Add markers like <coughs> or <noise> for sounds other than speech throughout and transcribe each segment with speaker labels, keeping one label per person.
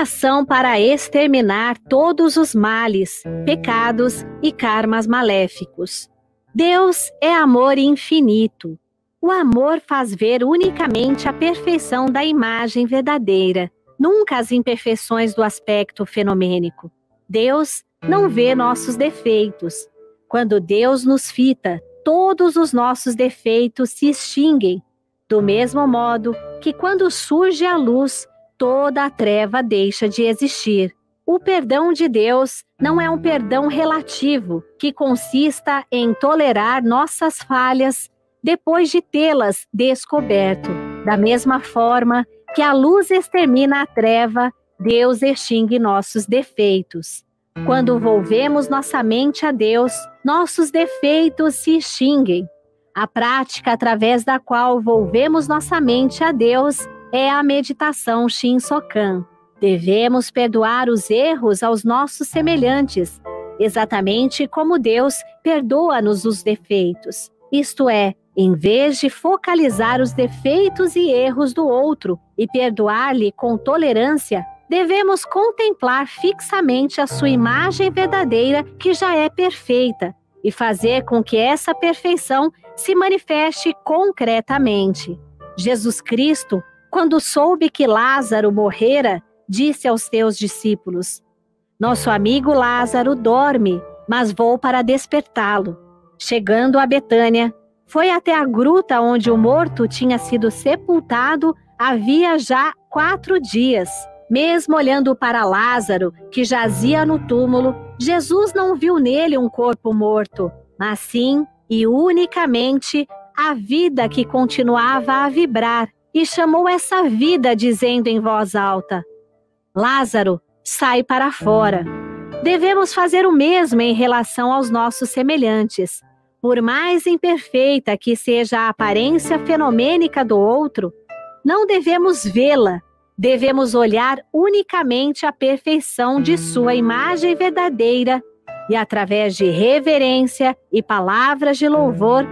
Speaker 1: oração para exterminar todos os males, pecados e karmas maléficos. Deus é amor infinito. O amor faz ver unicamente a perfeição da imagem verdadeira, nunca as imperfeições do aspecto fenomênico. Deus não vê nossos defeitos. Quando Deus nos fita, todos os nossos defeitos se extinguem, do mesmo modo que quando surge a luz, toda a treva deixa de existir. O perdão de Deus não é um perdão relativo, que consista em tolerar nossas falhas depois de tê-las descoberto. Da mesma forma que a luz extermina a treva, Deus extingue nossos defeitos. Quando volvemos nossa mente a Deus, nossos defeitos se extinguem. A prática através da qual volvemos nossa mente a Deus é a meditação Shin Sokan. Devemos perdoar os erros aos nossos semelhantes, exatamente como Deus perdoa-nos os defeitos. Isto é, em vez de focalizar os defeitos e erros do outro e perdoar-lhe com tolerância, devemos contemplar fixamente a sua imagem verdadeira, que já é perfeita, e fazer com que essa perfeição se manifeste concretamente. Jesus Cristo quando soube que Lázaro morrera, disse aos seus discípulos: Nosso amigo Lázaro dorme, mas vou para despertá-lo. Chegando a Betânia, foi até a gruta onde o morto tinha sido sepultado havia já quatro dias. Mesmo olhando para Lázaro, que jazia no túmulo, Jesus não viu nele um corpo morto, mas sim e unicamente a vida que continuava a vibrar e chamou essa vida, dizendo em voz alta: Lázaro, sai para fora. Devemos fazer o mesmo em relação aos nossos semelhantes. Por mais imperfeita que seja a aparência fenomênica do outro, não devemos vê-la, devemos olhar unicamente a perfeição de sua imagem verdadeira e, através de reverência e palavras de louvor,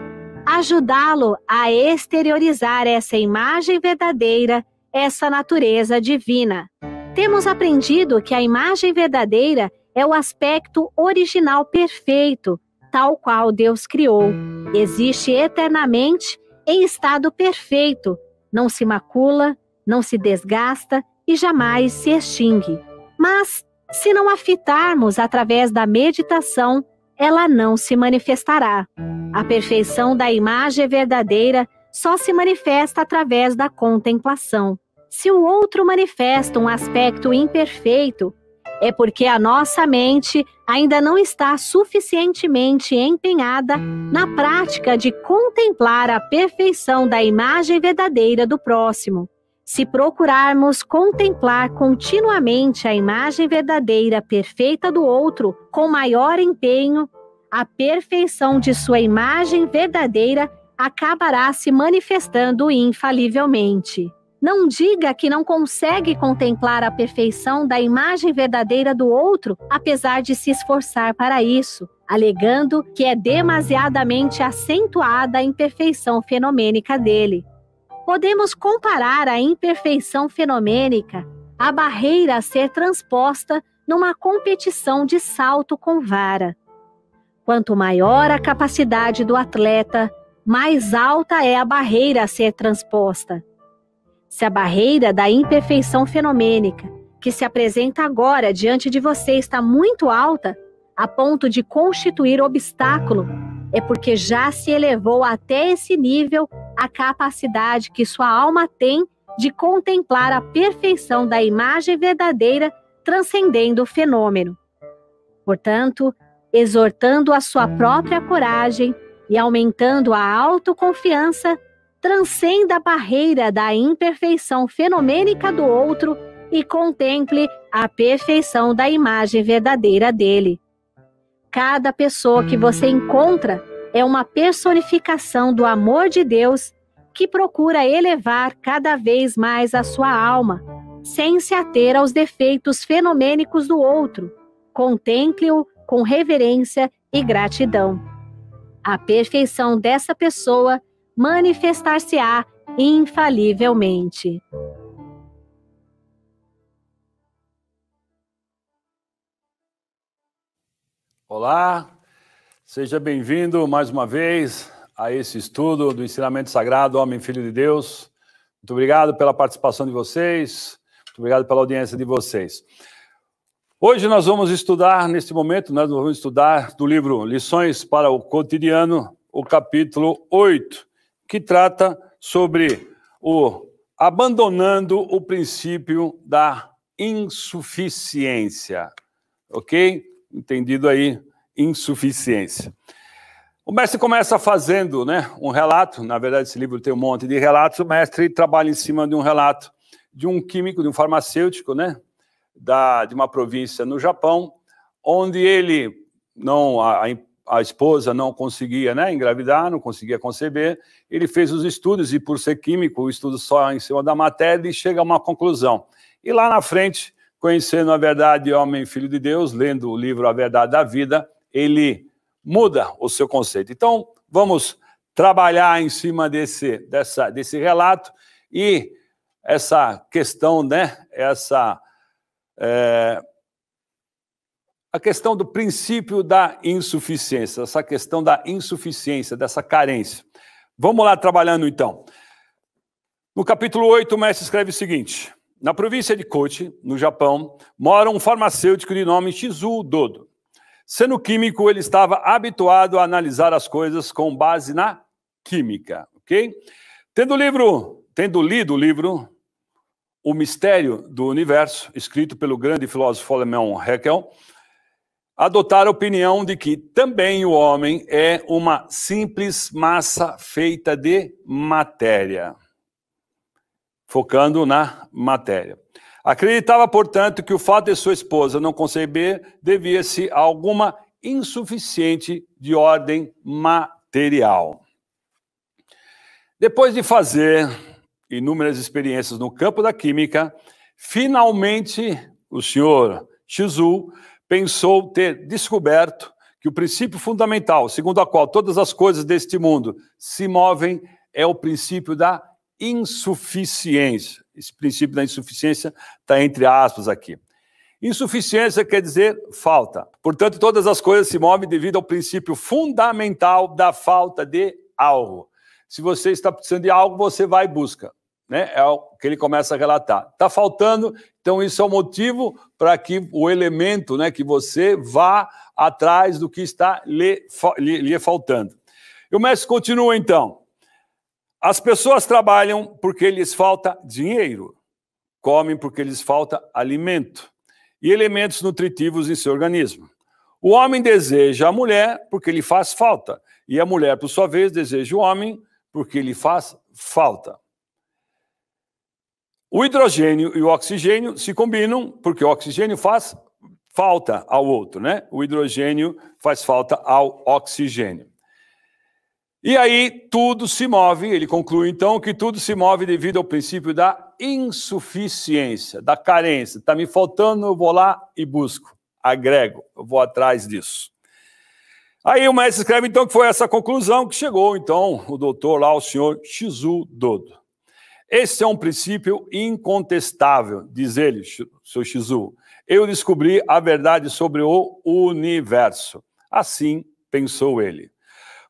Speaker 1: ajudá-lo a exteriorizar essa imagem verdadeira, essa natureza divina. Temos aprendido que a imagem verdadeira é o aspecto original perfeito, tal qual Deus criou. Existe eternamente em estado perfeito, não se macula, não se desgasta e jamais se extingue. Mas, se não a fitarmos através da meditação, ela não se manifestará. A perfeição da imagem é verdadeira só se manifesta através da contemplação. Se o outro manifesta um aspecto imperfeito, é porque a nossa mente ainda não está suficientemente empenhada na prática de contemplar a perfeição da imagem verdadeira do próximo. Se procurarmos contemplar continuamente a imagem verdadeira, perfeita do outro, com maior empenho, a perfeição de sua imagem verdadeira acabará se manifestando infalivelmente. Não diga que não consegue contemplar a perfeição da imagem verdadeira do outro, apesar de se esforçar para isso, alegando que é demasiadamente acentuada a imperfeição fenomênica dele podemos comparar a imperfeição fenomênica à barreira a ser transposta numa competição de salto com vara. Quanto maior a capacidade do atleta, mais alta é a barreira a ser transposta. Se a barreira da imperfeição fenomênica que se apresenta agora diante de você está muito alta, a ponto de constituir obstáculo é porque já se elevou até esse nível a capacidade que sua alma tem de contemplar a perfeição da imagem verdadeira, transcendendo o fenômeno. Portanto, exortando a sua própria coragem e aumentando a autoconfiança, transcenda a barreira da imperfeição fenomênica do outro e contemple a perfeição da imagem verdadeira dele. Cada pessoa que você encontra é uma personificação do amor de Deus que procura elevar cada vez mais a sua alma, sem se ater aos defeitos fenomênicos do outro. Contemple-o com reverência e gratidão. A perfeição dessa pessoa manifestar-se-á infalivelmente.
Speaker 2: Olá, seja bem-vindo mais uma vez a esse estudo do ensinamento sagrado Homem Filho de Deus. Muito obrigado pela participação de vocês, muito obrigado pela audiência de vocês. Hoje nós vamos estudar, neste momento, nós vamos estudar do livro Lições para o Cotidiano, o capítulo 8, que trata sobre o abandonando o princípio da insuficiência, ok? entendido aí insuficiência. O mestre começa fazendo né, um relato, na verdade esse livro tem um monte de relatos, o mestre trabalha em cima de um relato de um químico, de um farmacêutico, né, da, de uma província no Japão, onde ele, não a, a esposa não conseguia né, engravidar, não conseguia conceber, ele fez os estudos, e por ser químico, o estudo só em cima da matéria, e chega a uma conclusão. E lá na frente, Conhecendo a verdade, homem filho de Deus, lendo o livro A Verdade da Vida, ele muda o seu conceito. Então, vamos trabalhar em cima desse, dessa, desse relato e essa questão, né? Essa. É, a questão do princípio da insuficiência, essa questão da insuficiência, dessa carência. Vamos lá trabalhando então. No capítulo 8, o mestre escreve o seguinte: na província de Kochi, no Japão, mora um farmacêutico de nome Shizu Dodo. Sendo químico, ele estava habituado a analisar as coisas com base na química, ok? Tendo, livro, tendo lido o livro O Mistério do Universo, escrito pelo grande filósofo alemão Haeckel, adotar a opinião de que também o homem é uma simples massa feita de matéria focando na matéria. Acreditava, portanto, que o fato de sua esposa não conceber devia-se a alguma insuficiente de ordem material. Depois de fazer inúmeras experiências no campo da química, finalmente o senhor Shizu pensou ter descoberto que o princípio fundamental, segundo a qual todas as coisas deste mundo se movem, é o princípio da insuficiência. Esse princípio da insuficiência está entre aspas aqui. Insuficiência quer dizer falta. Portanto, todas as coisas se movem devido ao princípio fundamental da falta de algo. Se você está precisando de algo, você vai e busca. Né? É o que ele começa a relatar. Está faltando, então isso é o motivo para que o elemento, né, que você vá atrás do que está lhe, lhe, lhe faltando. E o mestre continua então. As pessoas trabalham porque lhes falta dinheiro, comem porque lhes falta alimento e elementos nutritivos em seu organismo. O homem deseja a mulher porque lhe faz falta, e a mulher, por sua vez, deseja o homem porque lhe faz falta. O hidrogênio e o oxigênio se combinam porque o oxigênio faz falta ao outro, né? O hidrogênio faz falta ao oxigênio. E aí tudo se move, ele conclui então que tudo se move devido ao princípio da insuficiência, da carência. Está me faltando, eu vou lá e busco, agrego, eu vou atrás disso. Aí o mestre escreve então que foi essa conclusão que chegou então o doutor lá, o senhor Shizu Dodo. Esse é um princípio incontestável, diz ele, seu Shizu. Eu descobri a verdade sobre o universo. Assim pensou ele.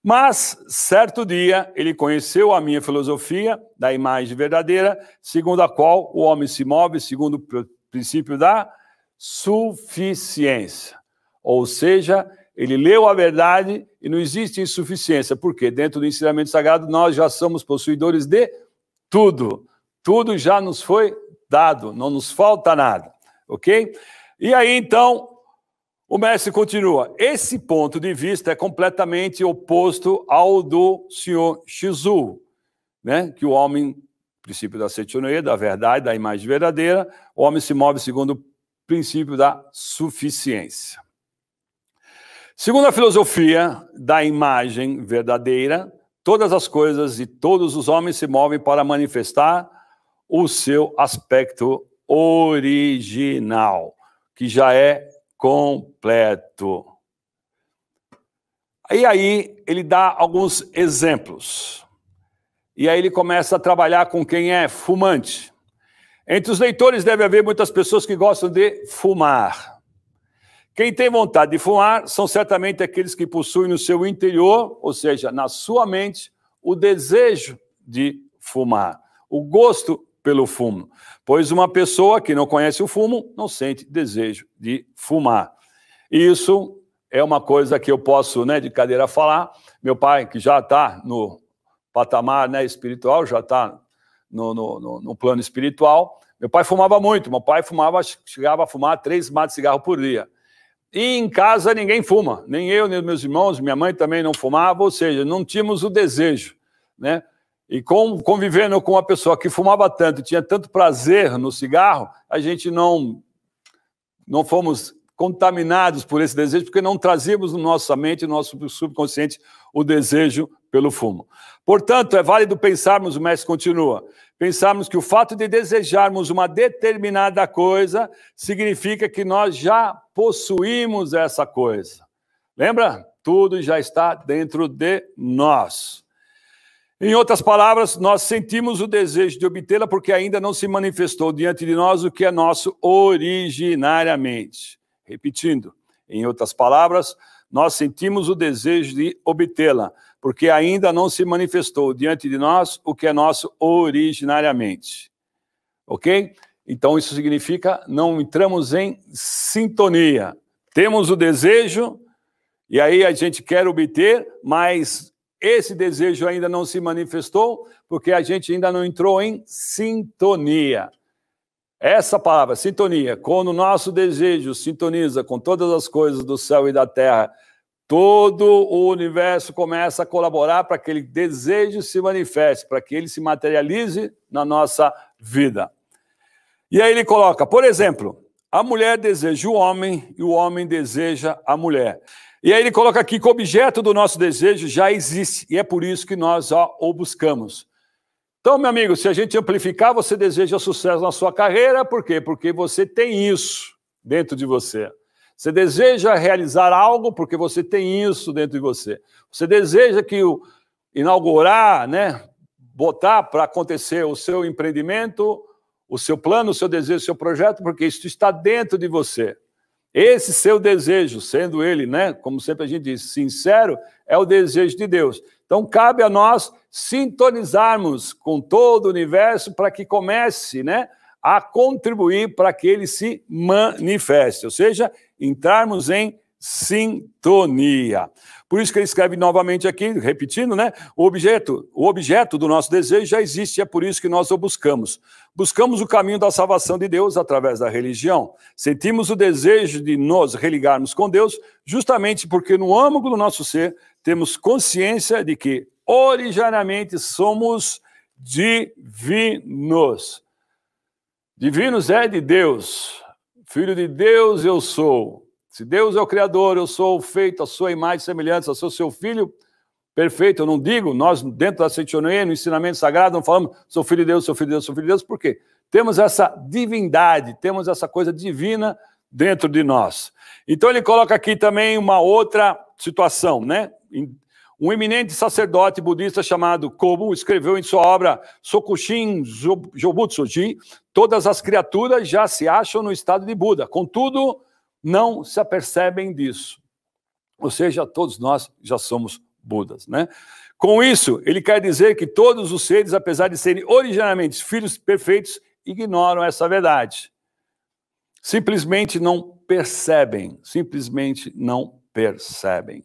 Speaker 2: Mas, certo dia, ele conheceu a minha filosofia da imagem verdadeira, segundo a qual o homem se move segundo o princípio da suficiência. Ou seja, ele leu a verdade e não existe insuficiência, porque dentro do ensinamento sagrado nós já somos possuidores de tudo. Tudo já nos foi dado, não nos falta nada, ok? E aí então o mestre continua. Esse ponto de vista é completamente oposto ao do senhor Shizu, né? que o homem, princípio da setiuneia, da verdade, da imagem verdadeira, o homem se move segundo o princípio da suficiência. Segundo a filosofia da imagem verdadeira, todas as coisas e todos os homens se movem para manifestar o seu aspecto original, que já é completo. E aí ele dá alguns exemplos. E aí ele começa a trabalhar com quem é fumante. Entre os leitores deve haver muitas pessoas que gostam de fumar. Quem tem vontade de fumar são certamente aqueles que possuem no seu interior, ou seja, na sua mente, o desejo de fumar, o gosto pelo fumo pois uma pessoa que não conhece o fumo não sente desejo de fumar. Isso é uma coisa que eu posso, né, de cadeira falar. Meu pai, que já está no patamar né, espiritual, já está no, no, no, plano espiritual. Meu pai fumava muito, meu pai fumava, chegava a fumar três maços de cigarro por dia. E em casa ninguém fuma, nem eu, nem meus irmãos, minha mãe também não fumava, ou seja, não tínhamos o desejo, né? E com, convivendo com uma pessoa que fumava tanto, tinha tanto prazer no cigarro, a gente não, não fomos contaminados por esse desejo, porque não trazíamos no nossa mente, no nosso subconsciente, o desejo pelo fumo. Portanto, é válido pensarmos, o mestre continua, pensarmos que o fato de desejarmos uma determinada coisa significa que nós já possuímos essa coisa. Lembra? Tudo já está dentro de nós. Em outras palavras, nós sentimos o desejo de obtê-la porque ainda não se manifestou diante de nós o que é nosso originariamente. Repetindo, em outras palavras, nós sentimos o desejo de obtê-la porque ainda não se manifestou diante de nós o que é nosso originariamente. Ok? Então isso significa não entramos em sintonia. Temos o desejo e aí a gente quer obter, mas esse desejo ainda não se manifestou, porque a gente ainda não entrou em sintonia. Essa palavra, sintonia, quando o nosso desejo sintoniza com todas as coisas do céu e da terra, todo o universo começa a colaborar para que aquele desejo se manifeste, para que ele se materialize na nossa vida. E aí ele coloca, por exemplo, a mulher deseja o homem e o homem deseja a mulher. E aí ele coloca aqui que o objeto do nosso desejo já existe, e é por isso que nós o buscamos. Então, meu amigo, se a gente amplificar, você deseja sucesso na sua carreira, por quê? Porque você tem isso dentro de você. Você deseja realizar algo porque você tem isso dentro de você. Você deseja que o inaugurar, né, botar para acontecer o seu empreendimento, o seu plano, o seu desejo, o seu projeto, porque isso está dentro de você. Esse seu desejo, sendo ele, né, como sempre a gente diz, sincero, é o desejo de Deus. Então cabe a nós sintonizarmos com todo o universo para que comece, né, a contribuir para que ele se manifeste, ou seja, entrarmos em sintonia. Por isso que ele escreve novamente aqui, repetindo, né? O objeto, o objeto do nosso desejo já existe, é por isso que nós o buscamos. Buscamos o caminho da salvação de Deus através da religião. Sentimos o desejo de nos religarmos com Deus, justamente porque no âmago do nosso ser temos consciência de que originariamente somos divinos. Divinos é de Deus. Filho de Deus eu sou se Deus é o Criador, eu sou feito a sua imagem e semelhança, sou seu filho perfeito. Eu não digo, nós dentro da Seitonê, no ensinamento sagrado, não falamos sou filho de Deus, sou filho de Deus, sou filho de Deus, por quê? Temos essa divindade, temos essa coisa divina dentro de nós. Então ele coloca aqui também uma outra situação, né? Um eminente sacerdote budista chamado Kobo escreveu em sua obra Sokushin Jobutsuji: todas as criaturas já se acham no estado de Buda. Contudo, não se apercebem disso. Ou seja, todos nós já somos Budas, né? Com isso, ele quer dizer que todos os seres, apesar de serem originalmente filhos perfeitos, ignoram essa verdade. Simplesmente não percebem, simplesmente não percebem.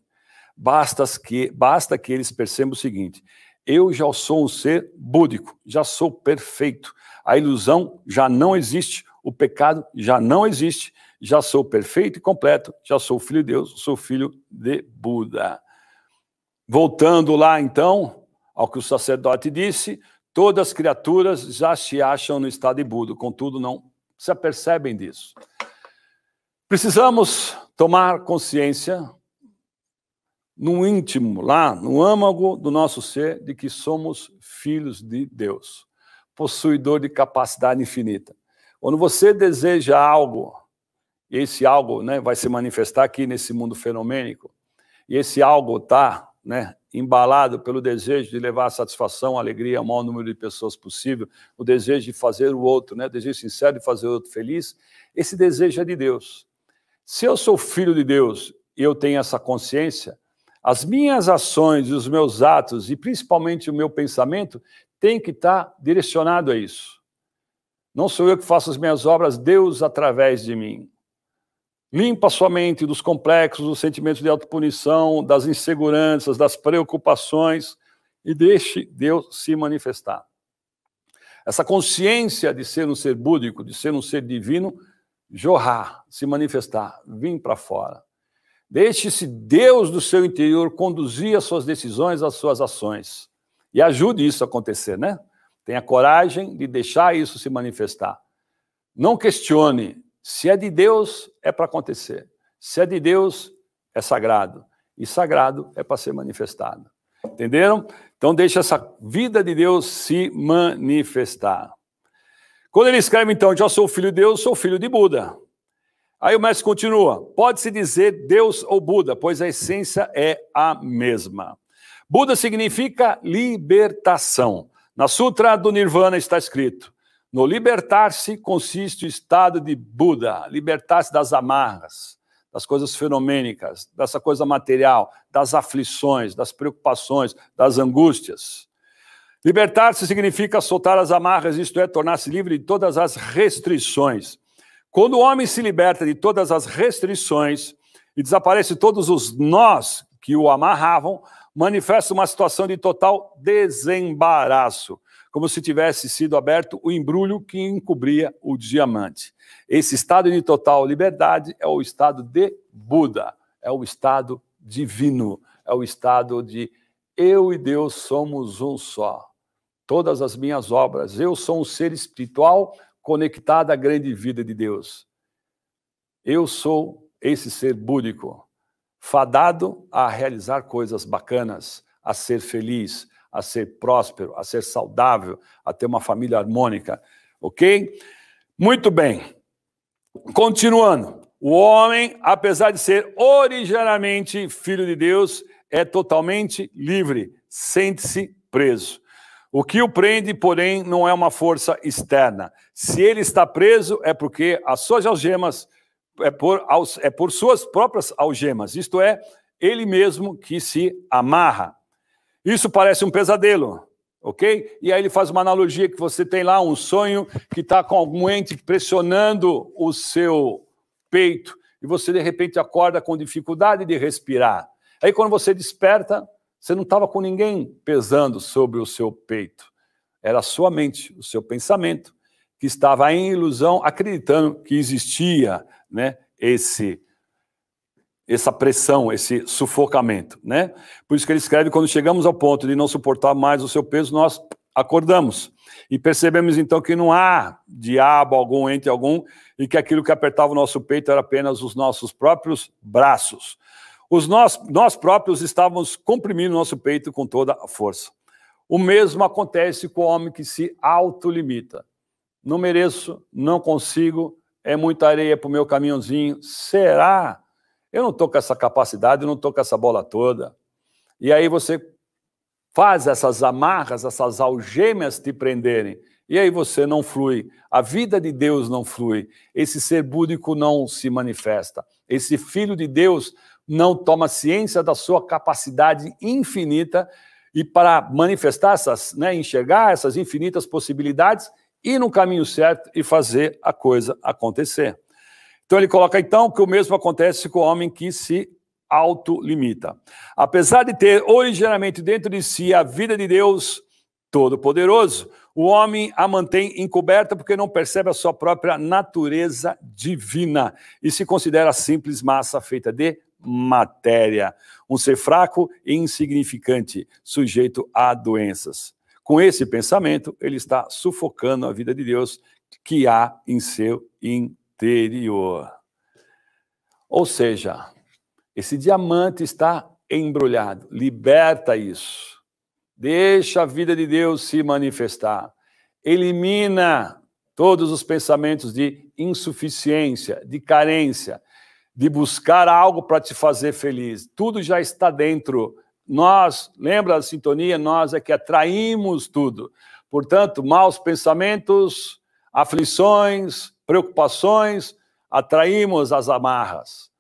Speaker 2: Basta que, basta que eles percebam o seguinte: eu já sou um ser búdico, já sou perfeito. A ilusão já não existe, o pecado já não existe, já sou perfeito e completo, já sou filho de Deus, sou filho de Buda. Voltando lá então ao que o sacerdote disse, todas as criaturas já se acham no estado de Buda, contudo não se apercebem disso. Precisamos tomar consciência no íntimo, lá no âmago do nosso ser, de que somos filhos de Deus, possuidor de capacidade infinita. Quando você deseja algo e esse algo né, vai se manifestar aqui nesse mundo fenomênico. E esse algo está né, embalado pelo desejo de levar a satisfação, a alegria ao maior número de pessoas possível, o desejo de fazer o outro, né, o desejo sincero de fazer o outro feliz. Esse desejo é de Deus. Se eu sou filho de Deus e eu tenho essa consciência, as minhas ações, os meus atos e principalmente o meu pensamento tem que estar tá direcionado a isso. Não sou eu que faço as minhas obras, Deus através de mim. Limpa sua mente dos complexos, dos sentimentos de autopunição, das inseguranças, das preocupações e deixe Deus se manifestar. Essa consciência de ser um ser búdico, de ser um ser divino, jorrar, se manifestar, vir para fora. Deixe-se Deus do seu interior conduzir as suas decisões, as suas ações. E ajude isso a acontecer, né? Tenha coragem de deixar isso se manifestar. Não questione, se é de Deus, é para acontecer. Se é de Deus, é sagrado. E sagrado é para ser manifestado. Entenderam? Então deixa essa vida de Deus se manifestar. Quando ele escreve, então, já sou filho de Deus, sou filho de Buda. Aí o mestre continua: pode-se dizer Deus ou Buda, pois a essência é a mesma. Buda significa libertação. Na Sutra do Nirvana está escrito: no libertar-se consiste o estado de Buda, libertar-se das amarras, das coisas fenomênicas, dessa coisa material, das aflições, das preocupações, das angústias. Libertar-se significa soltar as amarras, isto é, tornar-se livre de todas as restrições. Quando o homem se liberta de todas as restrições e desaparece todos os nós que o amarravam, manifesta uma situação de total desembaraço como se tivesse sido aberto o embrulho que encobria o diamante. Esse estado de total liberdade é o estado de Buda, é o estado divino, é o estado de eu e Deus somos um só. Todas as minhas obras, eu sou um ser espiritual conectado à grande vida de Deus. Eu sou esse ser búdico, fadado a realizar coisas bacanas, a ser feliz, a ser próspero, a ser saudável, a ter uma família harmônica, ok? Muito bem. Continuando. O homem, apesar de ser originariamente filho de Deus, é totalmente livre, sente-se preso. O que o prende, porém, não é uma força externa. Se ele está preso, é porque as suas algemas, é por, é por suas próprias algemas, isto é, ele mesmo que se amarra. Isso parece um pesadelo, ok? E aí ele faz uma analogia que você tem lá um sonho que está com algum ente pressionando o seu peito e você de repente acorda com dificuldade de respirar. Aí quando você desperta, você não estava com ninguém pesando sobre o seu peito. Era a sua mente, o seu pensamento, que estava em ilusão, acreditando que existia né, esse essa pressão, esse sufocamento, né? Por isso que ele escreve: quando chegamos ao ponto de não suportar mais o seu peso, nós acordamos e percebemos então que não há diabo algum, ente algum, e que aquilo que apertava o nosso peito era apenas os nossos próprios braços. Os nós, nós próprios estávamos comprimindo nosso peito com toda a força. O mesmo acontece com o homem que se autolimita. Não mereço, não consigo, é muita areia para o meu caminhãozinho. Será? Eu não estou com essa capacidade, eu não estou com essa bola toda. E aí você faz essas amarras, essas algemas te prenderem. E aí você não flui. A vida de Deus não flui. Esse ser búdico não se manifesta. Esse filho de Deus não toma ciência da sua capacidade infinita e para manifestar essas, né, enxergar essas infinitas possibilidades, ir no caminho certo e fazer a coisa acontecer. Então ele coloca então que o mesmo acontece com o homem que se autolimita. Apesar de ter originalmente dentro de si a vida de Deus Todo-Poderoso, o homem a mantém encoberta porque não percebe a sua própria natureza divina e se considera simples massa feita de matéria, um ser fraco e insignificante, sujeito a doenças. Com esse pensamento, ele está sufocando a vida de Deus que há em seu interior exterior. Ou seja, esse diamante está embrulhado. Liberta isso. Deixa a vida de Deus se manifestar. Elimina todos os pensamentos de insuficiência, de carência, de buscar algo para te fazer feliz. Tudo já está dentro. Nós, lembra da sintonia? Nós é que atraímos tudo. Portanto, maus pensamentos, aflições, preocupações, atraímos as amarras.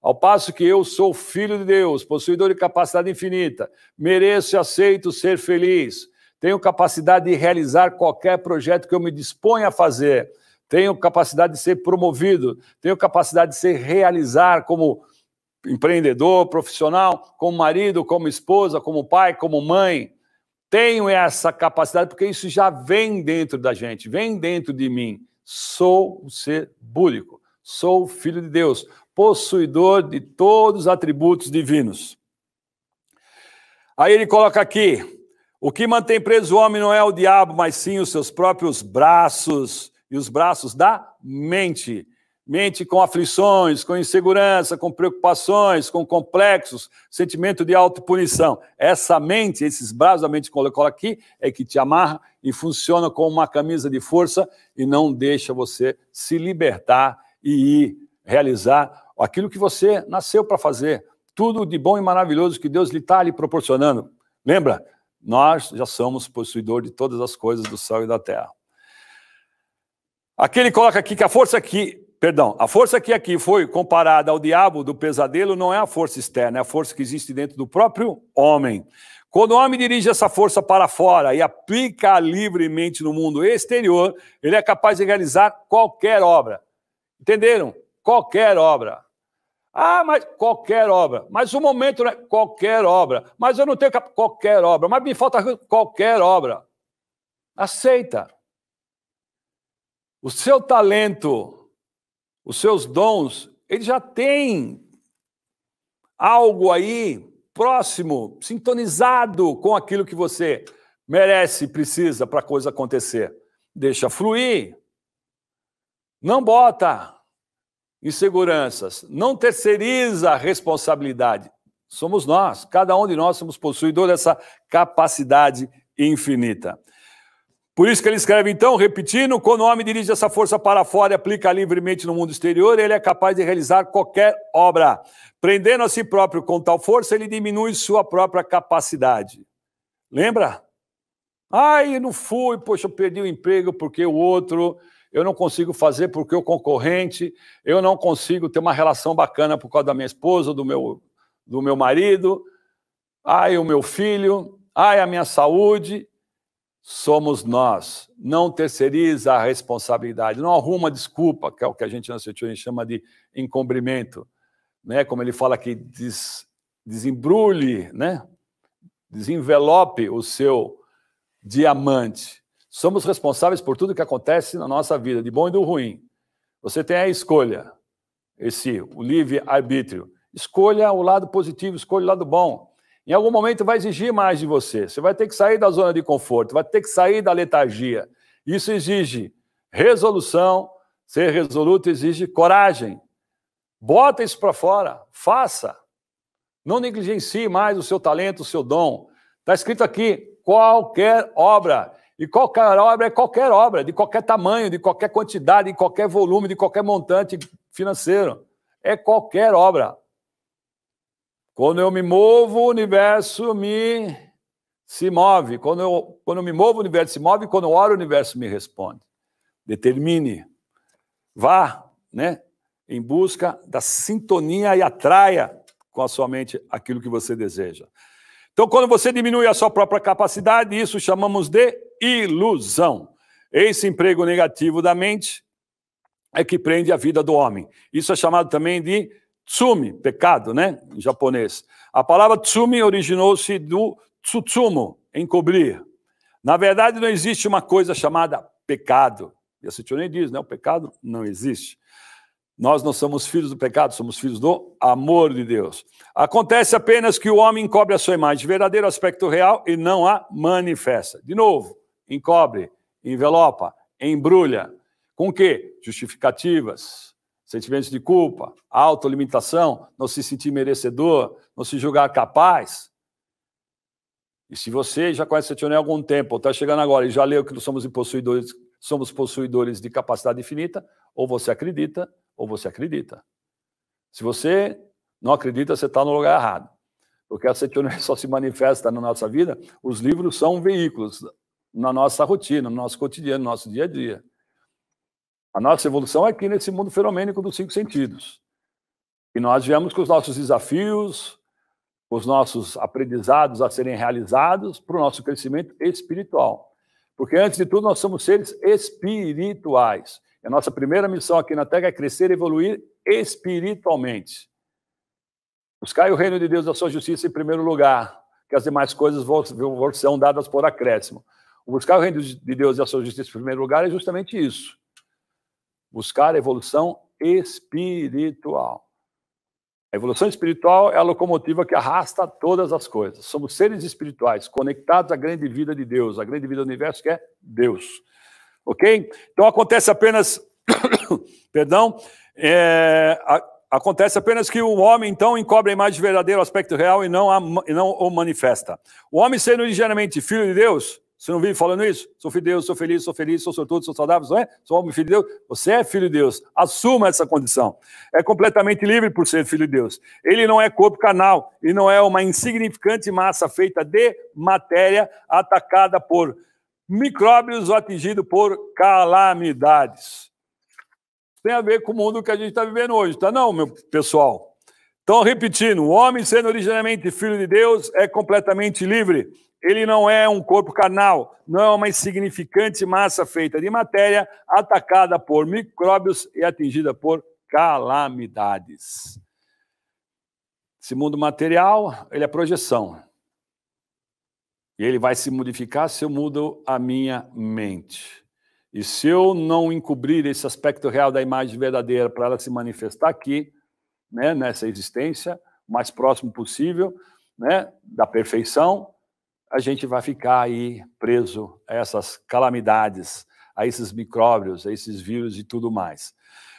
Speaker 2: Ao passo que eu sou filho de Deus, possuidor de capacidade infinita, mereço e aceito ser feliz, tenho capacidade de realizar qualquer projeto que eu me disponha a fazer, tenho capacidade de ser promovido, tenho capacidade de se realizar como empreendedor, profissional, como marido, como esposa, como pai, como mãe. Tenho essa capacidade porque isso já vem dentro da gente, vem dentro de mim. Sou um ser búdico, sou filho de Deus, possuidor de todos os atributos divinos. Aí ele coloca aqui: o que mantém preso o homem não é o diabo, mas sim os seus próprios braços e os braços da mente mente com aflições, com insegurança, com preocupações, com complexos, sentimento de autopunição. Essa mente, esses braços da mente que coloca aqui, é que te amarra e funciona como uma camisa de força e não deixa você se libertar e ir realizar aquilo que você nasceu para fazer. Tudo de bom e maravilhoso que Deus lhe está lhe proporcionando. Lembra? Nós já somos possuidor de todas as coisas do céu e da terra. Aqui ele coloca aqui que a força que Perdão, a força que aqui foi comparada ao diabo do pesadelo não é a força externa, é a força que existe dentro do próprio homem. Quando o homem dirige essa força para fora e aplica livremente no mundo exterior, ele é capaz de realizar qualquer obra. Entenderam? Qualquer obra. Ah, mas qualquer obra. Mas o momento não é qualquer obra. Mas eu não tenho cap... qualquer obra. Mas me falta qualquer obra. Aceita. O seu talento os seus dons, ele já tem algo aí próximo, sintonizado com aquilo que você merece e precisa para a coisa acontecer. Deixa fluir. Não bota inseguranças, não terceiriza a responsabilidade. Somos nós, cada um de nós somos possuidor dessa capacidade infinita. Por isso que ele escreve, então, repetindo: quando o homem dirige essa força para fora e aplica livremente no mundo exterior, ele é capaz de realizar qualquer obra. Prendendo a si próprio com tal força, ele diminui sua própria capacidade. Lembra? Ai, eu não fui, poxa, eu perdi o emprego porque o outro, eu não consigo fazer porque o concorrente, eu não consigo ter uma relação bacana por causa da minha esposa, do meu, do meu marido, ai, o meu filho, ai, a minha saúde somos nós. Não terceiriza a responsabilidade, não arruma desculpa, que é o que a gente na Setúbal chama de encobrimento, né? Como ele fala aqui, des, desembrulhe, né? Desenvelope o seu diamante. Somos responsáveis por tudo que acontece na nossa vida, de bom e do ruim. Você tem a escolha, esse o livre arbítrio. Escolha o lado positivo, escolha o lado bom. Em algum momento vai exigir mais de você. Você vai ter que sair da zona de conforto, vai ter que sair da letargia. Isso exige resolução, ser resoluto exige coragem. Bota isso para fora, faça. Não negligencie mais o seu talento, o seu dom. Está escrito aqui: qualquer obra. E qualquer obra é qualquer obra, de qualquer tamanho, de qualquer quantidade, de qualquer volume, de qualquer montante financeiro. É qualquer obra. Quando eu me movo, o universo me se move. Quando eu, quando eu me movo, o universo se move. Quando eu oro, o universo me responde. Determine. Vá, né? Em busca da sintonia e atraia com a sua mente aquilo que você deseja. Então, quando você diminui a sua própria capacidade, isso chamamos de ilusão. Esse emprego negativo da mente é que prende a vida do homem. Isso é chamado também de tsumi, pecado, né? Em japonês. A palavra tsumi originou-se do tsutsumo, encobrir. Na verdade, não existe uma coisa chamada pecado. E a Sitione diz, né? O pecado não existe. Nós não somos filhos do pecado, somos filhos do amor de Deus. Acontece apenas que o homem encobre a sua imagem, verdadeiro aspecto real, e não a manifesta. De novo, encobre, envelopa, embrulha. Com que? Justificativas, sentimentos de culpa, autolimitação, não se sentir merecedor, não se julgar capaz. E se você já conhece Setione há algum tempo, ou está chegando agora e já leu que somos possuidores, somos possuidores de capacidade infinita, ou você acredita, ou você acredita. Se você não acredita, você está no lugar errado. Porque a Setione <laughs> só se manifesta na nossa vida, os livros são veículos na nossa rotina, no nosso cotidiano, no nosso dia a dia. A nossa evolução é aqui nesse mundo fenomênico dos cinco sentidos. E nós viemos com os nossos desafios, os nossos aprendizados a serem realizados para o nosso crescimento espiritual. Porque, antes de tudo, nós somos seres espirituais. E a nossa primeira missão aqui na Terra é crescer e evoluir espiritualmente. Buscai o reino de Deus e a sua justiça em primeiro lugar, que as demais coisas vão, ser serão dadas por acréscimo. buscar o reino de Deus e a sua justiça em primeiro lugar é justamente isso buscar a evolução espiritual. A evolução espiritual é a locomotiva que arrasta todas as coisas. Somos seres espirituais conectados à grande vida de Deus, à grande vida do universo que é Deus. Ok? Então acontece apenas, <coughs> perdão, é, acontece apenas que o homem então encobre a imagem verdadeira, o aspecto real e não, a, e não o manifesta. O homem sendo ligeiramente filho de Deus, você não vive falando isso? Sou filho de Deus, sou feliz, sou feliz, sou sortudo, sou saudável, não é? Sou homem filho de Deus. Você é filho de Deus. Assuma essa condição. É completamente livre por ser filho de Deus. Ele não é corpo canal e não é uma insignificante massa feita de matéria atacada por micróbios ou atingido por calamidades. Tem a ver com o mundo que a gente está vivendo hoje, tá não, meu pessoal? Então, repetindo, o homem sendo originalmente filho de Deus é completamente livre ele não é um corpo carnal, não é uma insignificante massa feita de matéria atacada por micróbios e atingida por calamidades. Esse mundo material, ele é projeção. E ele vai se modificar se eu mudo a minha mente. E se eu não encobrir esse aspecto real da imagem verdadeira para ela se manifestar aqui, né, nessa existência, o mais próximo possível né, da perfeição, a gente vai ficar aí preso a essas calamidades, a esses micróbios, a esses vírus e tudo mais.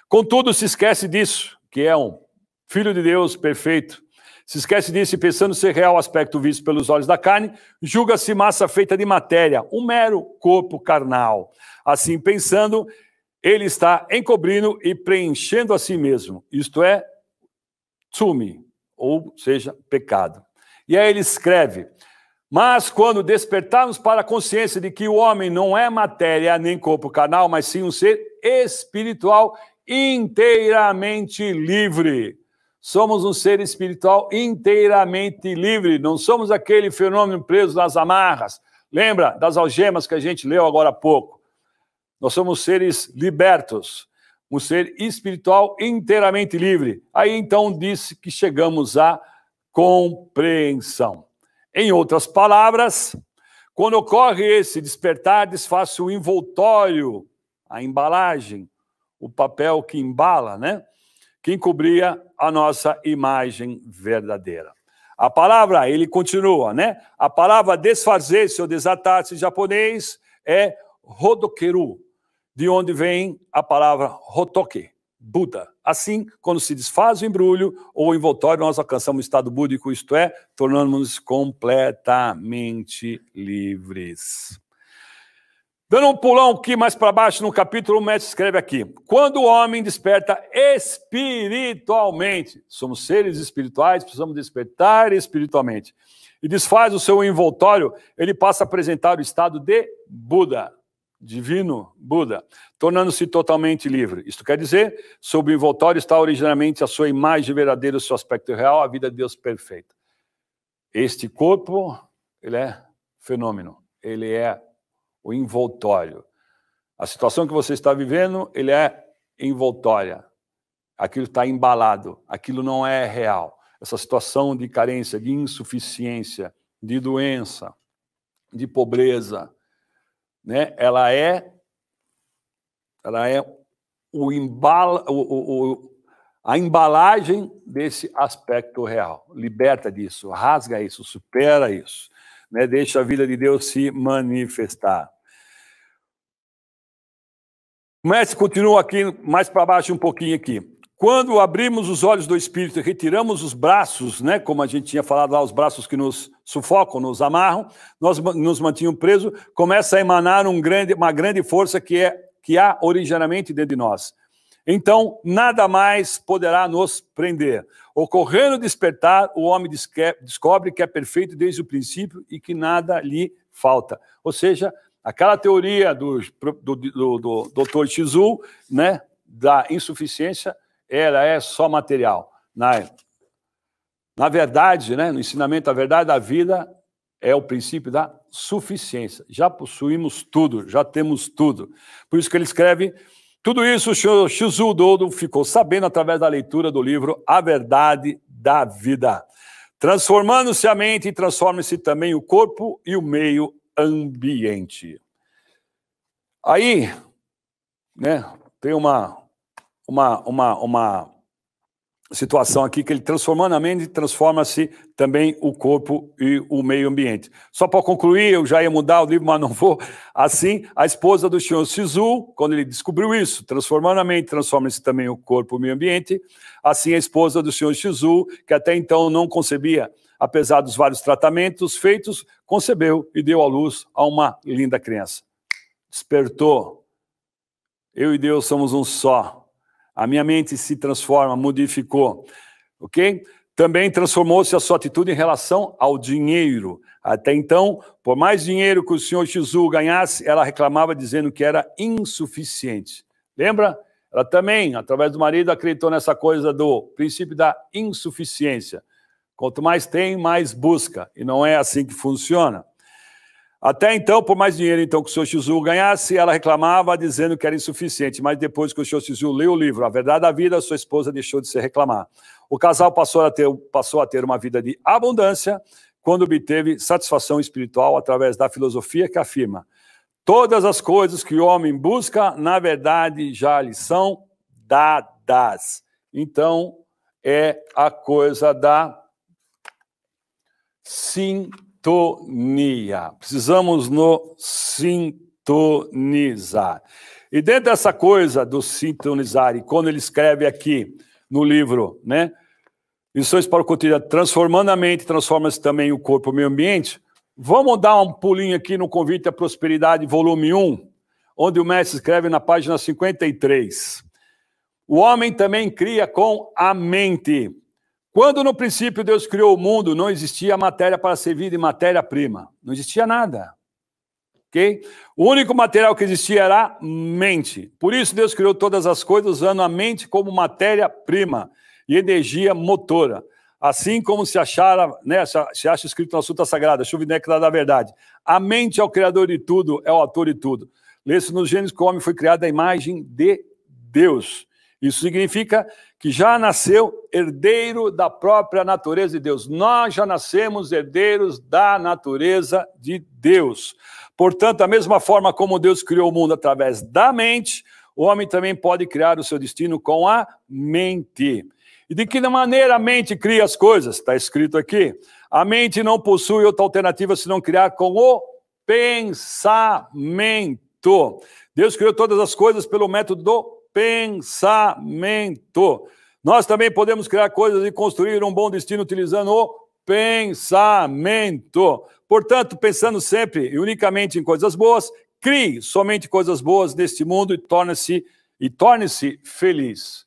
Speaker 2: Contudo, se esquece disso, que é um filho de Deus perfeito. Se esquece disso e pensando ser real aspecto visto pelos olhos da carne, julga-se massa feita de matéria, um mero corpo carnal. Assim pensando, ele está encobrindo e preenchendo a si mesmo. Isto é tsumi, ou seja, pecado. E aí ele escreve: mas quando despertarmos para a consciência de que o homem não é matéria nem corpo canal, mas sim um ser espiritual inteiramente livre. Somos um ser espiritual inteiramente livre, não somos aquele fenômeno preso nas amarras. Lembra das algemas que a gente leu agora há pouco? Nós somos seres libertos, um ser espiritual inteiramente livre. Aí então disse que chegamos à compreensão. Em outras palavras, quando ocorre esse despertar, desfaça o envoltório, a embalagem, o papel que embala, né? Que encobria a nossa imagem verdadeira. A palavra, ele continua, né? A palavra desfazer-se ou desatar-se em japonês é rodokeru, de onde vem a palavra rotoke, Buda, Assim, quando se desfaz o embrulho ou o envoltório, nós alcançamos o estado búdico, isto é, tornamos-nos completamente livres. Dando um pulão aqui mais para baixo no capítulo, o mestre escreve aqui: quando o homem desperta espiritualmente, somos seres espirituais, precisamos despertar espiritualmente, e desfaz o seu envoltório, ele passa a apresentar o estado de Buda divino Buda, tornando-se totalmente livre. Isto quer dizer, sob o envoltório está originalmente a sua imagem verdadeira, o seu aspecto real, a vida de Deus perfeita. Este corpo, ele é fenômeno, ele é o envoltório. A situação que você está vivendo, ele é envoltória. Aquilo está embalado, aquilo não é real. Essa situação de carência, de insuficiência, de doença, de pobreza, né? Ela é ela é o embala, o, o, o, a embalagem desse aspecto real. Liberta disso, rasga isso, supera isso. Né? Deixa a vida de Deus se manifestar. O mestre continua aqui, mais para baixo um pouquinho aqui. Quando abrimos os olhos do espírito e retiramos os braços, né, como a gente tinha falado lá, os braços que nos sufocam, nos amarram, nós nos mantinham presos, começa a emanar um grande, uma grande força que, é, que há originariamente dentro de nós. Então, nada mais poderá nos prender. Ocorrendo despertar, o homem descobre que é perfeito desde o princípio e que nada lhe falta. Ou seja, aquela teoria do, do, do, do Dr. né, da insuficiência, ela é só material. Na, na verdade, né, no ensinamento da verdade, a vida é o princípio da suficiência. Já possuímos tudo, já temos tudo. Por isso que ele escreve tudo isso Shizu Dodo ficou sabendo através da leitura do livro A Verdade da Vida. Transformando-se a mente, transforma-se também o corpo e o meio ambiente. Aí, né, tem uma, uma, uma, uma situação aqui que ele transformando a mente, transforma-se também o corpo e o meio ambiente. Só para concluir, eu já ia mudar o livro, mas não vou. Assim, a esposa do senhor Sisu, quando ele descobriu isso, transformando a mente, transforma-se também o corpo e o meio ambiente. Assim, a esposa do senhor Sisu, que até então não concebia, apesar dos vários tratamentos feitos, concebeu e deu à luz a uma linda criança. Despertou. Eu e Deus somos um só a minha mente se transforma, modificou, ok? Também transformou-se a sua atitude em relação ao dinheiro. Até então, por mais dinheiro que o senhor Xizu ganhasse, ela reclamava dizendo que era insuficiente. Lembra? Ela também, através do marido, acreditou nessa coisa do princípio da insuficiência. Quanto mais tem, mais busca. E não é assim que funciona. Até então, por mais dinheiro então que o seu Shizu ganhasse, ela reclamava dizendo que era insuficiente, mas depois que o seu Shizu leu o livro A Verdade da Vida, sua esposa deixou de se reclamar. O casal passou a ter, passou a ter uma vida de abundância quando obteve satisfação espiritual através da filosofia que afirma: todas as coisas que o homem busca, na verdade, já lhe são dadas. Então, é a coisa da sim sintonia. Precisamos nos sintonizar. E dentro dessa coisa do sintonizar, e quando ele escreve aqui no livro, né? Lições para o cotidiano, transformando a mente, transforma-se também o corpo, o meio ambiente. Vamos dar um pulinho aqui no Convite à Prosperidade, volume 1, onde o mestre escreve na página 53. O homem também cria com a mente, quando no princípio Deus criou o mundo, não existia matéria para ser de matéria-prima. Não existia nada. Ok? O único material que existia era mente. Por isso Deus criou todas as coisas usando a mente como matéria-prima e energia motora. Assim como se achara, né, se acha escrito na Suta Sagrada, Chuvinecla da Verdade. A mente é o criador de tudo, é o autor de tudo. Lê-se no Gênesis que o homem foi criado à imagem de Deus. Isso significa que já nasceu herdeiro da própria natureza de Deus. Nós já nascemos herdeiros da natureza de Deus. Portanto, da mesma forma como Deus criou o mundo através da mente, o homem também pode criar o seu destino com a mente. E de que maneira a mente cria as coisas? Está escrito aqui. A mente não possui outra alternativa senão criar com o pensamento. Deus criou todas as coisas pelo método do pensamento. Nós também podemos criar coisas e construir um bom destino utilizando o pensamento. Portanto, pensando sempre e unicamente em coisas boas, crie somente coisas boas neste mundo e torne-se e torne-se feliz.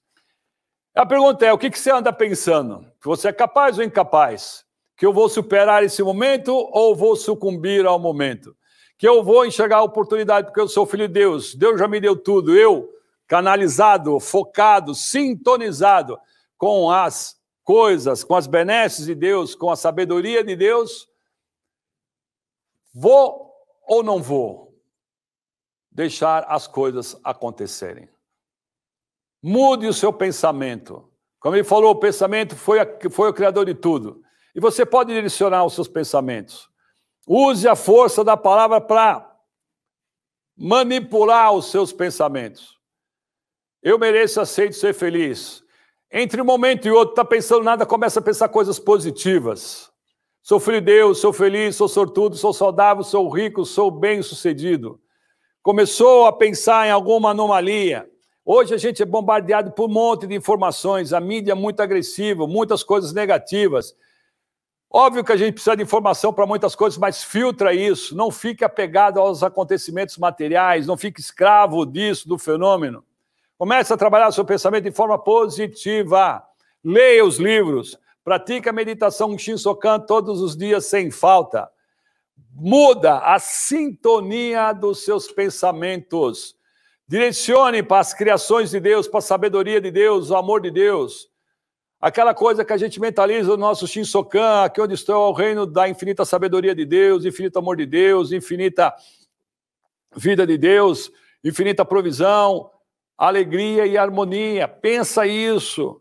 Speaker 2: A pergunta é: o que, você anda pensando? Que você é capaz ou incapaz? Que eu vou superar esse momento ou vou sucumbir ao momento? Que eu vou enxergar a oportunidade porque eu sou filho de Deus, Deus já me deu tudo, eu canalizado, focado, sintonizado com as coisas, com as benesses de Deus, com a sabedoria de Deus, vou ou não vou deixar as coisas acontecerem? Mude o seu pensamento. Como ele falou, o pensamento foi, a, foi o criador de tudo. E você pode direcionar os seus pensamentos. Use a força da palavra para manipular os seus pensamentos. Eu mereço, aceito ser feliz. Entre um momento e outro, está pensando nada, começa a pensar coisas positivas. Sou filho de Deus, sou feliz, sou sortudo, sou saudável, sou rico, sou bem-sucedido. Começou a pensar em alguma anomalia. Hoje a gente é bombardeado por um monte de informações, a mídia é muito agressiva, muitas coisas negativas. Óbvio que a gente precisa de informação para muitas coisas, mas filtra isso, não fique apegado aos acontecimentos materiais, não fique escravo disso, do fenômeno. Comece a trabalhar seu pensamento de forma positiva. Leia os livros. Pratique a meditação Shinsokan todos os dias sem falta. Muda a sintonia dos seus pensamentos. Direcione para as criações de Deus, para a sabedoria de Deus, o amor de Deus. Aquela coisa que a gente mentaliza o nosso Shinsokan, aqui onde estou é o reino da infinita sabedoria de Deus, infinito amor de Deus, infinita vida de Deus, infinita provisão, alegria e harmonia. Pensa isso.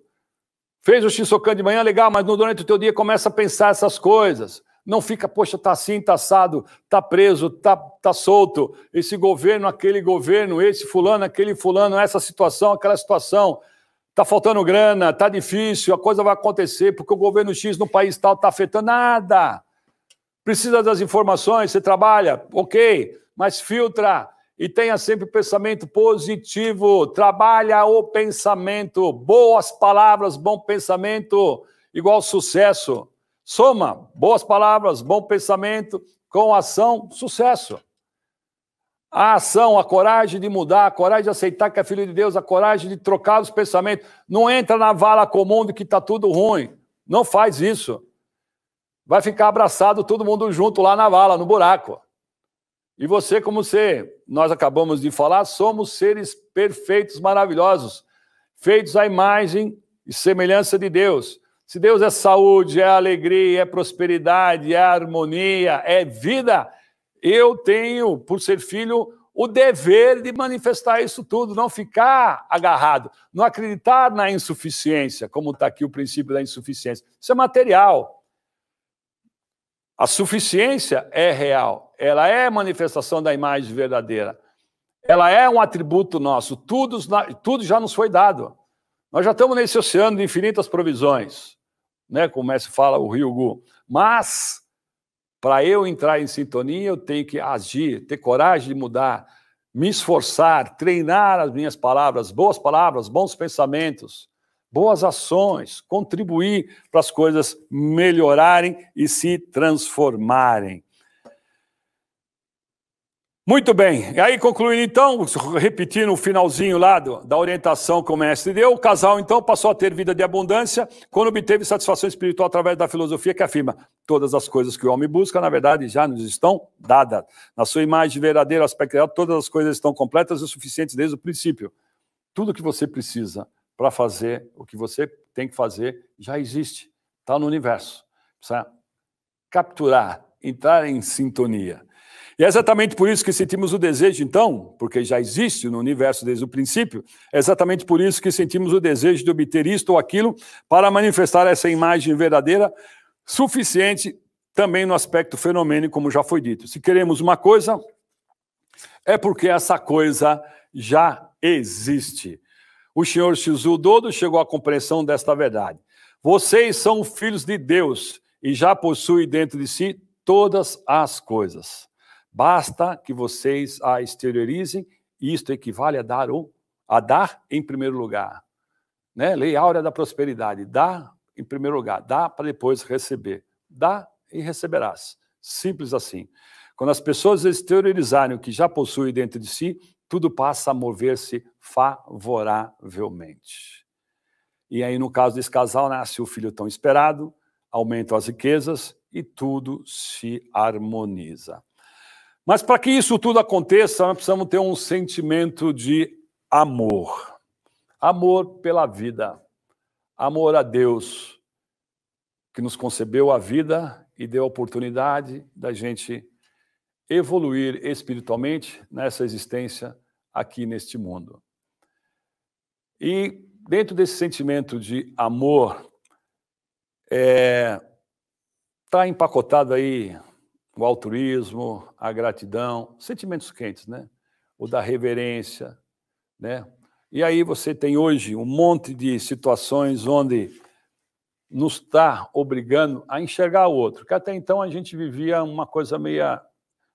Speaker 2: Fez o Shisokan de manhã, legal, mas durante o teu dia começa a pensar essas coisas. Não fica, poxa, tá assim, tá assado, tá preso, tá, tá solto. Esse governo, aquele governo, esse fulano, aquele fulano, essa situação, aquela situação. Tá faltando grana, tá difícil, a coisa vai acontecer porque o governo X no país tal tá afetando nada. Precisa das informações, você trabalha, ok, mas filtra, e tenha sempre pensamento positivo. Trabalha o pensamento, boas palavras, bom pensamento, igual sucesso. Soma boas palavras, bom pensamento, com ação, sucesso. A ação, a coragem de mudar, a coragem de aceitar que é filho de Deus, a coragem de trocar os pensamentos. Não entra na vala comum de que está tudo ruim. Não faz isso. Vai ficar abraçado todo mundo junto lá na vala, no buraco. E você, como você, nós acabamos de falar, somos seres perfeitos, maravilhosos, feitos à imagem e semelhança de Deus. Se Deus é saúde, é alegria, é prosperidade, é harmonia, é vida, eu tenho, por ser filho, o dever de manifestar isso tudo, não ficar agarrado, não acreditar na insuficiência, como está aqui o princípio da insuficiência. Isso é material. A suficiência é real ela é manifestação da imagem verdadeira. Ela é um atributo nosso. Tudo, tudo já nos foi dado. Nós já estamos nesse oceano de infinitas provisões, né? como messi fala o Rio Gu. Mas, para eu entrar em sintonia, eu tenho que agir, ter coragem de mudar, me esforçar, treinar as minhas palavras, boas palavras, bons pensamentos, boas ações, contribuir para as coisas melhorarem e se transformarem. Muito bem, e aí concluindo então, repetindo o finalzinho lá do, da orientação que o mestre deu, o casal então passou a ter vida de abundância quando obteve satisfação espiritual através da filosofia que afirma todas as coisas que o homem busca, na verdade, já nos estão dadas. Na sua imagem verdadeira, aspecto real, todas as coisas estão completas e suficientes desde o princípio. Tudo que você precisa para fazer o que você tem que fazer já existe, está no universo. Precisa capturar, entrar em sintonia. E é exatamente por isso que sentimos o desejo, então, porque já existe no universo desde o princípio, é exatamente por isso que sentimos o desejo de obter isto ou aquilo para manifestar essa imagem verdadeira, suficiente também no aspecto fenomênico, como já foi dito. Se queremos uma coisa, é porque essa coisa já existe. O senhor Shizu Dodo chegou à compreensão desta verdade. Vocês são filhos de Deus e já possuem dentro de si todas as coisas. Basta que vocês a exteriorizem, e isto equivale a dar a dar em primeiro lugar. Né? Lei áurea da prosperidade, dá em primeiro lugar, dá para depois receber. Dá e receberás. Simples assim. Quando as pessoas exteriorizarem o que já possuem dentro de si, tudo passa a mover-se favoravelmente. E aí, no caso desse casal, nasce o filho tão esperado, aumentam as riquezas e tudo se harmoniza. Mas para que isso tudo aconteça, nós precisamos ter um sentimento de amor. Amor pela vida. Amor a Deus, que nos concebeu a vida e deu a oportunidade da gente evoluir espiritualmente nessa existência aqui neste mundo. E dentro desse sentimento de amor, está é, tá empacotado aí o altruísmo, a gratidão, sentimentos quentes, né? O da reverência, né? E aí você tem hoje um monte de situações onde nos está obrigando a enxergar o outro, que até então a gente vivia uma coisa meia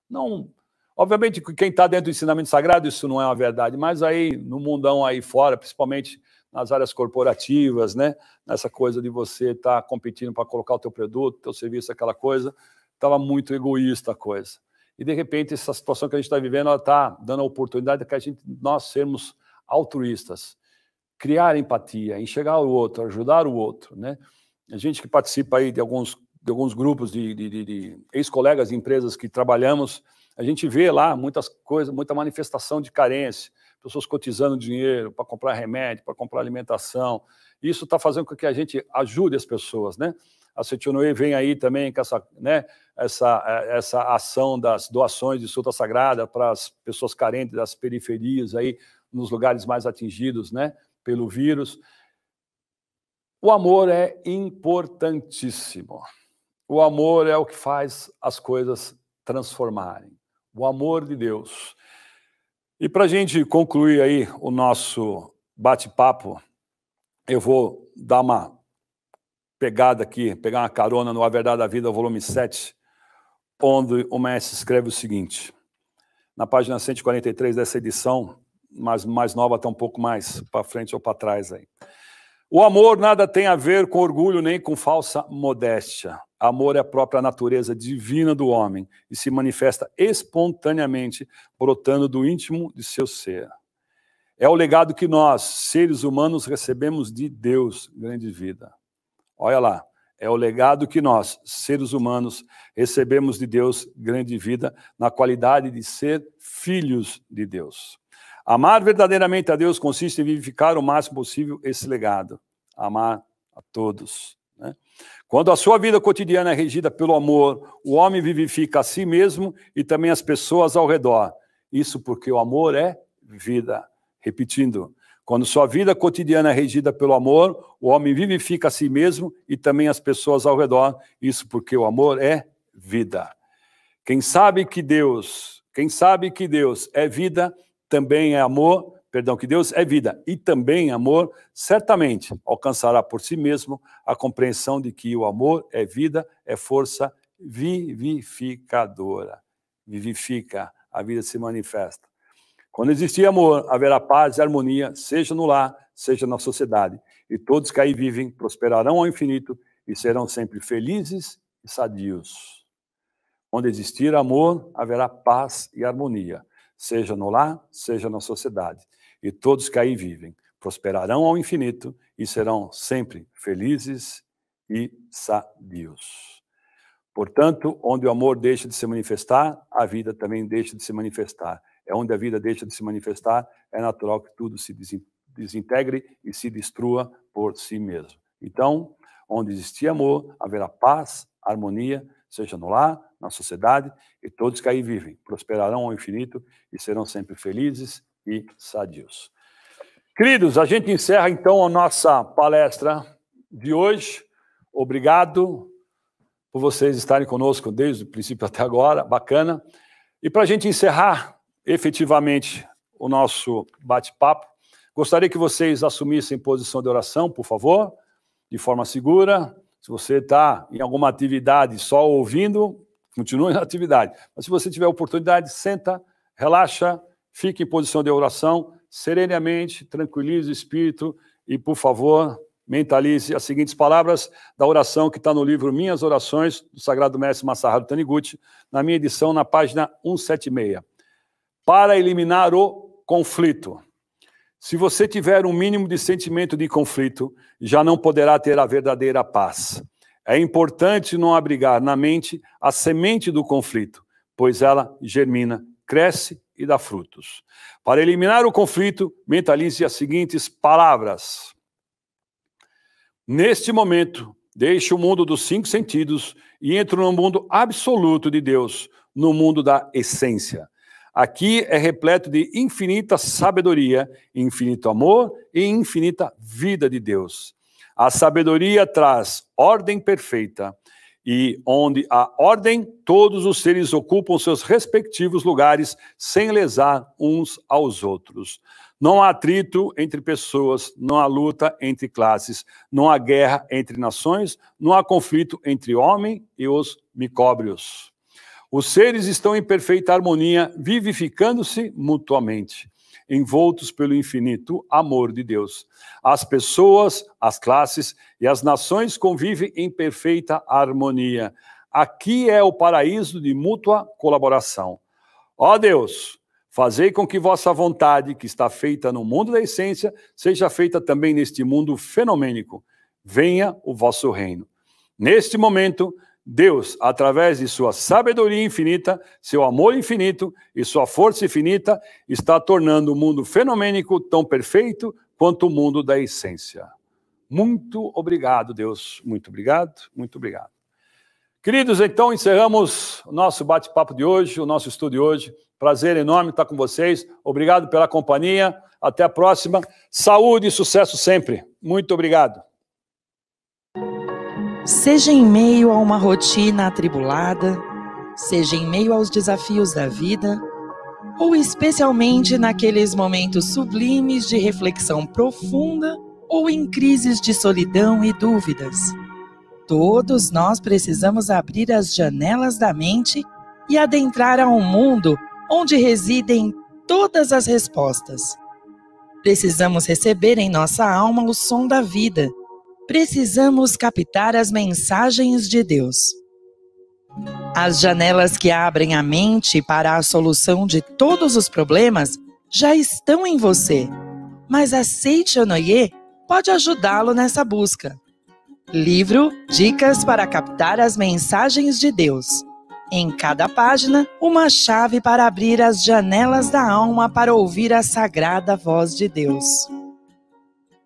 Speaker 2: não Obviamente que quem está dentro do ensinamento sagrado, isso não é uma verdade, mas aí no mundão aí fora, principalmente nas áreas corporativas, né? nessa coisa de você estar tá competindo para colocar o teu produto, teu serviço, aquela coisa, estava muito egoísta a coisa. E, de repente, essa situação que a gente está vivendo está dando a oportunidade que a gente, nós sermos altruístas, criar empatia, enxergar o outro, ajudar o outro. Né? A gente que participa aí de alguns, de alguns grupos de, de, de, de ex-colegas de empresas que trabalhamos, a gente vê lá muitas coisas, muita manifestação de carência, pessoas cotizando dinheiro para comprar remédio, para comprar alimentação. Isso está fazendo com que a gente ajude as pessoas, né? acetilenoí vem aí também com essa, né, essa, é, essa ação das doações de suta sagrada para as pessoas carentes das periferias aí, nos lugares mais atingidos, né, pelo vírus. O amor é importantíssimo. O amor é o que faz as coisas transformarem. O amor de Deus. E para a gente concluir aí o nosso bate-papo, eu vou dar uma pegada aqui, pegar uma carona no A Verdade da Vida, volume 7, onde o mestre escreve o seguinte, na página 143 dessa edição, mas mais nova até um pouco mais para frente ou para trás aí. O amor nada tem a ver com orgulho nem com falsa modéstia. Amor é a própria natureza divina do homem e se manifesta espontaneamente, brotando do íntimo de seu ser. É o legado que nós, seres humanos, recebemos de Deus, grande vida. Olha lá, é o legado que nós, seres humanos, recebemos de Deus, grande vida, na qualidade de ser filhos de Deus. Amar verdadeiramente a Deus consiste em vivificar o máximo possível esse legado. Amar a todos. Né? Quando a sua vida cotidiana é regida pelo amor, o homem vivifica a si mesmo e também as pessoas ao redor. Isso porque o amor é vida. Repetindo, quando sua vida cotidiana é regida pelo amor, o homem vivifica a si mesmo e também as pessoas ao redor, isso porque o amor é vida. Quem sabe que Deus, quem sabe que Deus é vida, também é amor, perdão, que Deus é vida e também amor, certamente alcançará por si mesmo a compreensão de que o amor é vida, é força vivificadora. Vivifica, a vida se manifesta. Quando existir amor, haverá paz e harmonia, seja no lar, seja na sociedade. E todos que aí vivem prosperarão ao infinito e serão sempre felizes e sadios. Onde existir amor, haverá paz e harmonia, seja no lar, seja na sociedade. E todos que aí vivem prosperarão ao infinito e serão sempre felizes e sadios. Portanto, onde o amor deixa de se manifestar, a vida também deixa de se manifestar é onde a vida deixa de se manifestar, é natural que tudo se desintegre e se destrua por si mesmo. Então, onde existir amor, haverá paz, harmonia, seja no lar, na sociedade, e todos que aí vivem prosperarão ao infinito e serão sempre felizes e sadios. Queridos, a gente encerra então a nossa palestra de hoje. Obrigado por vocês estarem conosco desde o princípio até agora, bacana. E para a gente encerrar, efetivamente o nosso bate-papo. Gostaria que vocês assumissem posição de oração, por favor, de forma segura. Se você está em alguma atividade só ouvindo, continue na atividade. Mas se você tiver oportunidade, senta, relaxa, fique em posição de oração, serenamente, tranquilize o espírito e, por favor, mentalize as seguintes palavras da oração que está no livro Minhas Orações, do Sagrado Mestre Masaharu Taniguchi, na minha edição, na página 176 para eliminar o conflito. Se você tiver um mínimo de sentimento de conflito, já não poderá ter a verdadeira paz. É importante não abrigar na mente a semente do conflito, pois ela germina, cresce e dá frutos. Para eliminar o conflito, mentalize as seguintes palavras: Neste momento, deixo o mundo dos cinco sentidos e entro no mundo absoluto de Deus, no mundo da essência. Aqui é repleto de infinita sabedoria, infinito amor e infinita vida de Deus. A sabedoria traz ordem perfeita, e onde há ordem, todos os seres ocupam seus respectivos lugares sem lesar uns aos outros. Não há atrito entre pessoas, não há luta entre classes, não há guerra entre nações, não há conflito entre homem e os micóbrios. Os seres estão em perfeita harmonia, vivificando-se mutuamente, envoltos pelo infinito amor de Deus. As pessoas, as classes e as nações convivem em perfeita harmonia. Aqui é o paraíso de mútua colaboração. Ó Deus, Fazei com que vossa vontade, que está feita no mundo da essência, seja feita também neste mundo fenomênico. Venha o vosso reino. Neste momento, Deus, através de sua sabedoria infinita, seu amor infinito e sua força infinita, está tornando o mundo fenomênico tão perfeito quanto o mundo da essência. Muito obrigado, Deus. Muito obrigado, muito obrigado. Queridos, então encerramos o nosso bate-papo de hoje, o nosso estudo de hoje. Prazer enorme estar com vocês. Obrigado pela companhia. Até a próxima. Saúde e sucesso sempre. Muito obrigado.
Speaker 3: Seja em meio a uma rotina atribulada, seja em meio aos desafios da vida, ou especialmente naqueles momentos sublimes de reflexão profunda ou em crises de solidão e dúvidas. Todos nós precisamos abrir as janelas da mente e adentrar a um mundo onde residem todas as respostas. Precisamos receber em nossa alma o som da vida precisamos captar as mensagens de Deus. As janelas que abrem a mente para a solução de todos os problemas já estão em você, mas a Seite Onoye pode ajudá-lo nessa busca. Livro Dicas para captar as mensagens de Deus. Em cada página, uma chave para abrir as janelas da alma para ouvir a sagrada voz de Deus.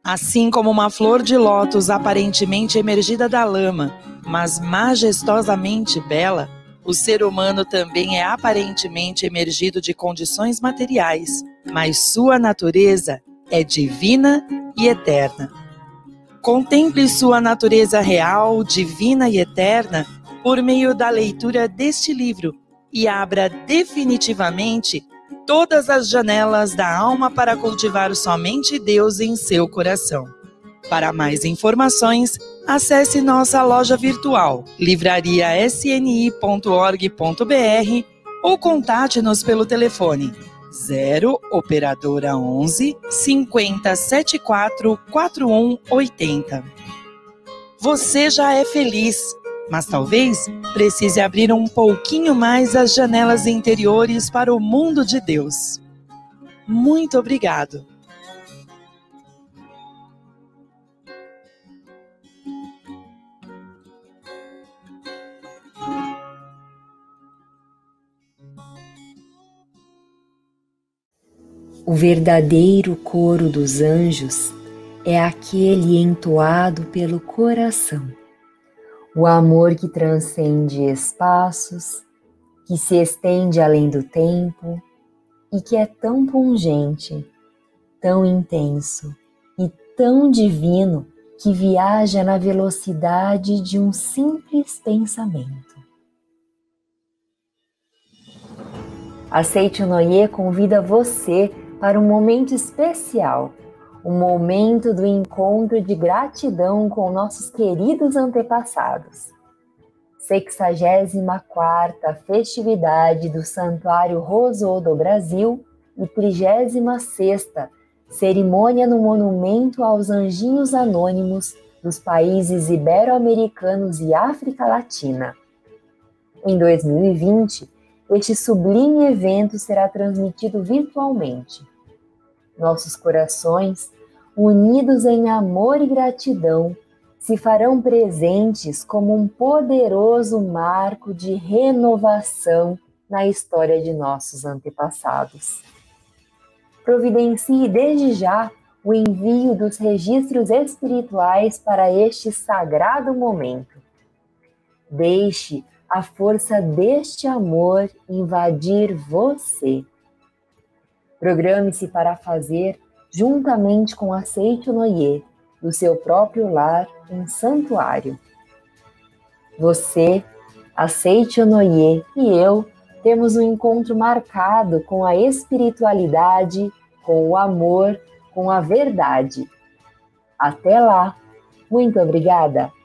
Speaker 3: Assim como uma flor de lótus aparentemente emergida da lama, mas majestosamente bela, o ser humano também é aparentemente emergido de condições materiais, mas sua natureza é divina e eterna. Contemple sua natureza real, divina e eterna por meio da leitura deste livro e abra definitivamente todas as janelas da alma para cultivar somente Deus em seu coração. Para mais informações, acesse nossa loja virtual livrariasni.org.br ou contate-nos pelo telefone 0 operadora 11 41 80. Você já é feliz mas talvez precise abrir um pouquinho mais as janelas interiores para o mundo de Deus. Muito obrigado.
Speaker 4: O verdadeiro coro dos anjos é aquele entoado pelo coração o amor que transcende espaços, que se estende além do tempo e que é tão pungente, tão intenso e tão divino que viaja na velocidade de um simples pensamento. Aceite o Noie convida você para um momento especial o momento do encontro de gratidão com nossos queridos antepassados. 64ª festividade do Santuário Rosô do Brasil e 36ª cerimônia no Monumento aos Anjinhos Anônimos dos países ibero-americanos e África Latina. Em 2020, este sublime evento será transmitido virtualmente nossos corações, unidos em amor e gratidão, se farão presentes como um poderoso marco de renovação na história de nossos antepassados. Providencie desde já o envio dos registros espirituais para este sagrado momento. Deixe a força deste amor invadir você. Programe-se para fazer, juntamente com aceito Noyer, do seu próprio lar, um santuário. Você, aceite Noyer e eu temos um encontro marcado com a espiritualidade, com o amor, com a verdade. Até lá! Muito obrigada!